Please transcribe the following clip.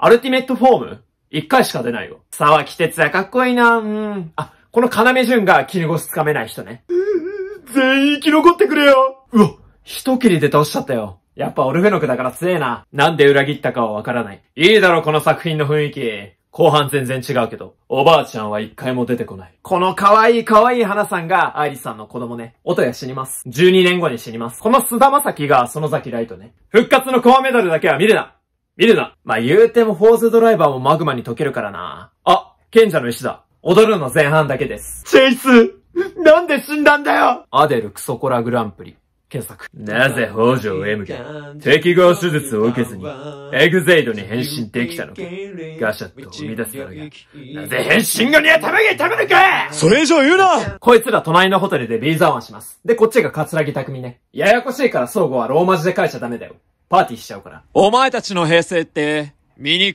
アルティメットフォーム一回しか出ないよ。沢木哲也かっこいいなうん。あ、この要潤が切り越しつかめない人ね。全員生き残ってくれようわ、一切りで倒しちゃったよ。やっぱオルフェノクだから強えな。なんで裏切ったかはわからない。いいだろ、この作品の雰囲気。後半全然違うけど、おばあちゃんは一回も出てこない。この可愛い可愛い花さんが、愛理さんの子供ね。音や死にます。12年後に死にます。この菅田正樹が、その崎ライトね。復活のコアメダルだけは見るな見るなまあ、言うてもフォーズドライバーもマグマに溶けるからな。あ、賢者の石だ。踊るの前半だけです。チェイスなんで死んだんだよアデルクソコラグランプリ。検索。なぜ北条 M が適合手術を受けずにエグゼイドに変身できたのかガシャッと生み出すからが、なぜ変身後に頭が食べるかそれ以上言うなこいつら隣のホテルでビーザワンします。で、こっちがカツラギ匠ね。ややこしいから相互はローマ字で書いちゃダメだよ。パーティーしちゃうから。お前たちの平成って、醜